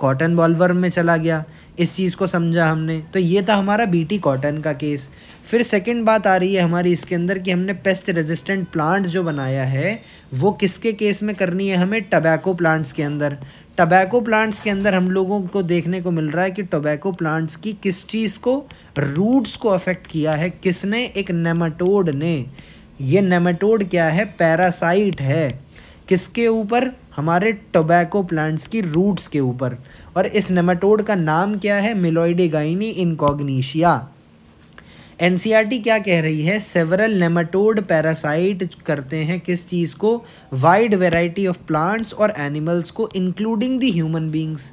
Speaker 1: कॉटन बॉलवर में चला गया इस चीज़ को समझा हमने तो ये था हमारा बीटी कॉटन का केस फिर सेकंड बात आ रही है हमारी इसके अंदर कि हमने पेस्ट रेजिस्टेंट प्लांट जो बनाया है वो किसके केस में करनी है हमें टबैको प्लांट्स के अंदर टबैको प्लांट्स के अंदर हम लोगों को देखने को मिल रहा है कि टोबैको प्लांट्स की किस चीज़ को रूट्स को अफेक्ट किया है किसने एक नेमाटोड ने ये नेमाटोड क्या है पैरासाइट है किसके ऊपर हमारे टोबैको प्लांट्स की रूट्स के ऊपर और इस नेमाटोड का नाम क्या है मिलोइडेगाइनी इनकॉग्निशिया एन क्या कह रही है सेवरल नेमाटोड पैरासाइट करते हैं किस चीज़ को वाइड वेराइटी ऑफ प्लांट्स और एनिमल्स को इंक्लूडिंग दी ह्यूमन बींग्स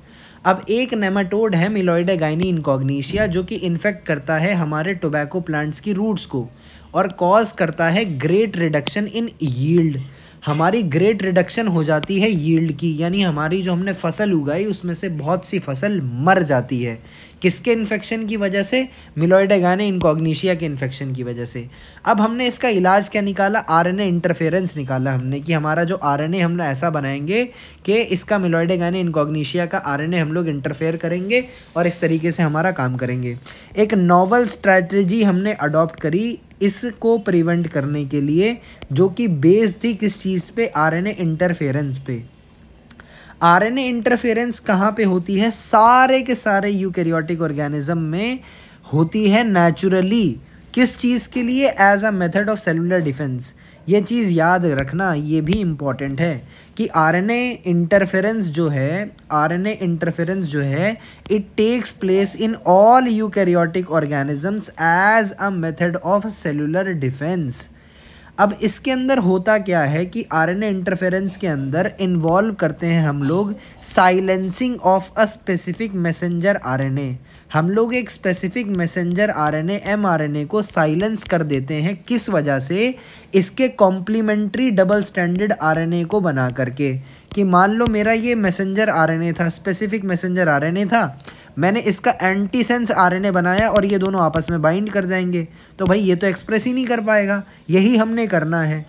Speaker 1: अब एक नेमाटोड है मिलोइडा गाइनी इनकॉग्नीशिया जो कि इन्फेक्ट करता है हमारे टोबैको प्लांट्स की रूट्स को और कॉज करता है ग्रेट रिडक्शन इन यील्ड हमारी ग्रेट रिडक्शन हो जाती है यील्ड की यानी हमारी जो हमने फसल उगाई उसमें से बहुत सी फसल मर जाती है किसके इन्फेक्शन की वजह से मिलोइडेगाने इनकॉग्निशिया के इन्फेक्शन की वजह से अब हमने इसका इलाज क्या निकाला आरएनए इंटरफेरेंस निकाला हमने कि हमारा जो आरएनए हम लोग ऐसा बनाएंगे कि इसका मिलोइडेगाने इनकॉग्निशिया का आरएनए हम लोग इंटरफेयर करेंगे और इस तरीके से हमारा काम करेंगे एक नॉवल स्ट्रैटेजी हमने अडॉप्ट करी इसको प्रिवेंट करने के लिए जो कि बेस्ड थी किस चीज़ पे आरएनए इंटरफेरेंस पे आरएनए इंटरफेरेंस कहाँ पे होती है सारे के सारे यूकैरियोटिक ऑर्गेनिज्म में होती है नेचुरली किस चीज़ के लिए as a method of cellular defence ये चीज़ याद रखना ये भी इम्पॉर्टेंट है कि आरएनए इंटरफेरेंस जो है आरएनए इंटरफेरेंस जो है it takes place in all eukaryotic organisms as a method of cellular defence अब इसके अंदर होता क्या है कि आरएनए इंटरफेरेंस के अंदर इन्वॉल्व करते हैं हम लोग silencing of a specific messenger RNA हम लोग एक स्पेसिफिक मैसेंजर आरएनए एमआरएनए को साइलेंस कर देते हैं किस वजह से इसके कॉम्प्लीमेंट्री डबल स्टैंडर्ड आरएनए को बना करके कि मान लो मेरा ये मैसेंजर आरएनए था स्पेसिफिक मैसेंजर आरएनए था मैंने इसका एंटी सेंस आर बनाया और ये दोनों आपस में बाइंड कर जाएंगे तो भाई ये तो एक्सप्रेस ही नहीं कर पाएगा यही हमने करना है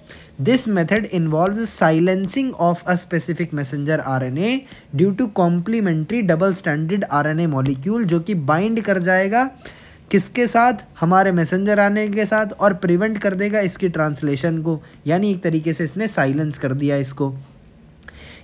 Speaker 1: of a specific messenger R N A due to complementary double stranded R N A molecule जो कि बाइंड कर जाएगा किसके साथ हमारे मैसेंजर आने के साथ और प्रिवेंट कर देगा इसकी ट्रांसलेशन को यानी एक तरीके से इसने साइलेंस कर दिया इसको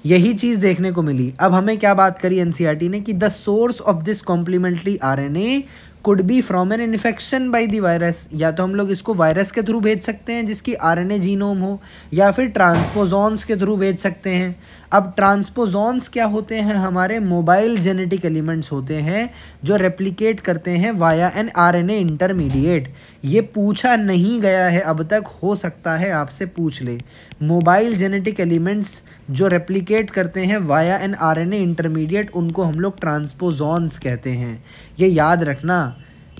Speaker 1: यही चीज़ देखने को मिली अब हमें क्या बात करी एनसीआरटी e ने कि the source of this complementary R N A could be from an infection by the virus या तो हम लोग इसको वायरस के थ्रू भेज सकते हैं जिसकी आर एन ए जीनोम हो या फिर ट्रांसपोजोन्स के थ्रू भेज सकते हैं अब ट्रांसपोजोन्स क्या होते हैं हमारे मोबाइल जेनेटिक एलिमेंट्स होते हैं जो रेप्लिकेट करते हैं via an R N A intermediate ये पूछा नहीं गया है अब तक हो सकता है आपसे पूछ ले मोबाइल जेनेटिक एलिमेंट्स जो रेप्लिकेट करते हैं via an R N A intermediate उनको हम लोग ट्रांसपोजोन्स कहते हैं ये याद रखना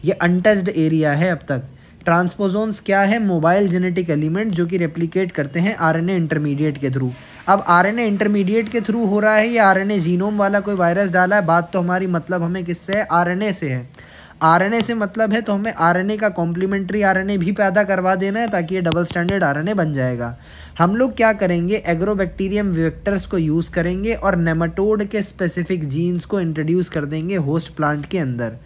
Speaker 1: ये अनटस्ड एरिया है अब तक ट्रांसपोजोन्स क्या है मोबाइल जेनेटिक एलिमेंट जो कि रेप्लिकेट करते हैं आरएनए इंटरमीडिएट के थ्रू अब आरएनए इंटरमीडिएट के थ्रू हो रहा है या आरएनए जीनोम वाला कोई वायरस डाला है बात तो हमारी मतलब हमें किससे है आरएनए से है आरएनए से मतलब है तो हमें आरएनए का कॉम्प्लीमेंट्री आरएनए भी पैदा करवा देना है ताकि ये डबल स्टैंडर्ड आरएनए बन जाएगा हम लोग क्या करेंगे एग्रोबैक्टीरियम वेक्टर्स को यूज़ करेंगे और नेमाटोड के स्पेसिफिक जीन्स को इंट्रोड्यूस कर देंगे होस्ट प्लांट के अंदर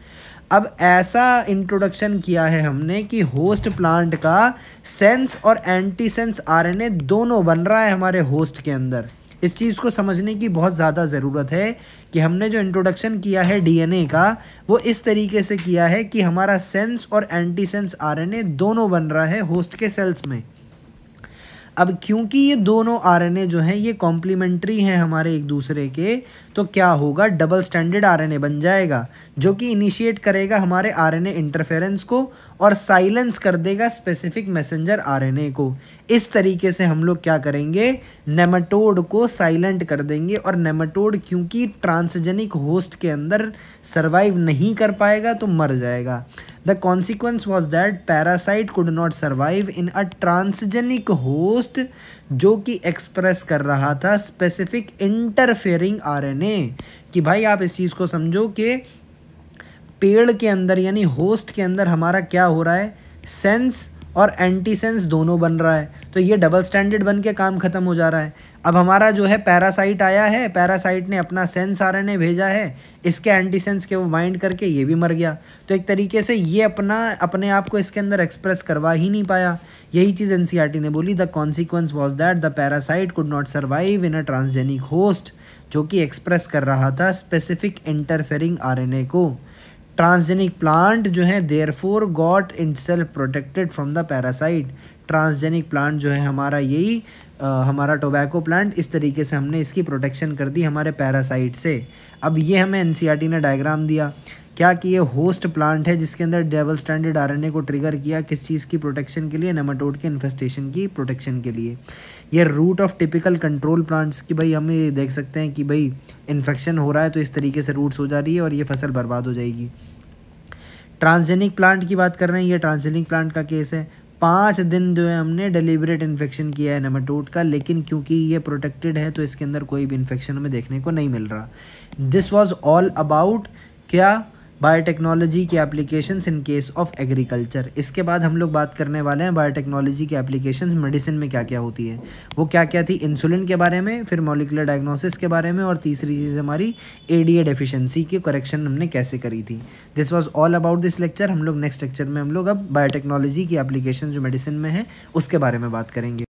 Speaker 1: अब ऐसा इंट्रोडक्शन किया है हमने कि होस्ट प्लांट का सेंस और एंटी सेंस आरएनए दोनों बन रहा है हमारे होस्ट के अंदर इस चीज़ को समझने की बहुत ज़्यादा ज़रूरत है कि हमने जो इंट्रोडक्शन किया है डीएनए का वो इस तरीके से किया है कि हमारा सेंस और एंटी सेंस आरएनए दोनों बन रहा है होस्ट के सेल्स में अब क्योंकि ये दोनों आरएनए जो हैं ये कॉम्प्लीमेंट्री हैं हमारे एक दूसरे के तो क्या होगा डबल स्टैंडर्ड आरएनए बन जाएगा जो कि इनिशिएट करेगा हमारे आरएनए इंटरफेरेंस को और साइलेंस कर देगा स्पेसिफिक मैसेंजर आरएनए को इस तरीके से हम लोग क्या करेंगे नेमाटोड को साइलेंट कर देंगे और नेमाटोड क्योंकि ट्रांसजेनिक होस्ट के अंदर सर्वाइव नहीं कर पाएगा तो मर जाएगा the consequence was that parasite could not survive in a transgenic host जो कि एक्सप्रेस कर रहा था स्पेसिफिक इंटरफेयरिंग आरएनए कि भाई आप इस चीज़ को समझो कि पेड़ के अंदर यानी होस्ट के अंदर हमारा क्या हो रहा है सेंस और एंटी सेंस दोनों बन रहा है तो ये डबल स्टैंडर्ड बन के काम ख़त्म हो जा रहा है अब हमारा जो है पैरासाइट आया है पैरासाइट ने अपना सेंस आर एन भेजा है इसके एंटी सेंस के वो माइंड करके ये भी मर गया तो एक तरीके से ये अपना अपने आप को इसके अंदर एक्सप्रेस करवा ही नहीं पाया यही चीज़ एन e ने बोली the consequence was that the parasite could not survive in a transgenic host जो कि एक्सप्रेस कर रहा था स्पेसिफिक इंटरफेरिंग ए को ट्रांसजेनिक प्लांट जो है therefore got itself protected from the parasite transgenic plant जो है हमारा यही आ, हमारा टोबैको प्लांट इस तरीके से हमने इसकी प्रोटेक्शन कर दी हमारे पैरासाइट से अब ये हमें एन e ने डायग्राम दिया क्या कि ये होस्ट प्लांट है जिसके अंदर डबल स्टैंडर्ड आरएनए को ट्रिगर किया किस चीज़ की प्रोटेक्शन के लिए नेमाटोड के इन्फेस्टेशन की प्रोटेक्शन के लिए ये root of typical control plants की भाई हम ये देख सकते हैं कि भाई इन्फेक्शन हो रहा है तो इस तरीके से रूट्स हो जा रही है और ये फसल बर्बाद हो जाएगी ट्रांसजेनिक प्लांट की बात कर रहे हैं ये ट्रांसजेनिक प्लांट का केस है पाँच दिन जो है हमने डिलीवरेट इन्फेक्शन किया है नेमाटोड का लेकिन क्योंकि ये प्रोटेक्टेड है तो इसके अंदर कोई भी इन्फेक्शन हमें देखने को नहीं मिल रहा दिस वॉज ऑल अबाउट क्या बायोटेक्नोलॉजी के applications in case of agriculture इसके बाद हम लोग बात करने वाले हैं बायोटेक्नोलॉजी के एप्लीकेशंस मेडिसिन में क्या क्या होती है वो क्या क्या थी इंसुलिन के बारे में फिर मोलिकुलर डायग्नोसिस के बारे में और तीसरी चीज़ हमारी ए डी ए डेफिशेंसी की करेक्शन हमने कैसे करी थी this was all about this lecture हम लोग नेक्स्ट लेक्चर में हम लोग अब बायोटेक्नोलॉजी की एप्लीकेशन जो मेडिसिन में है उसके बारे में बात करेंगे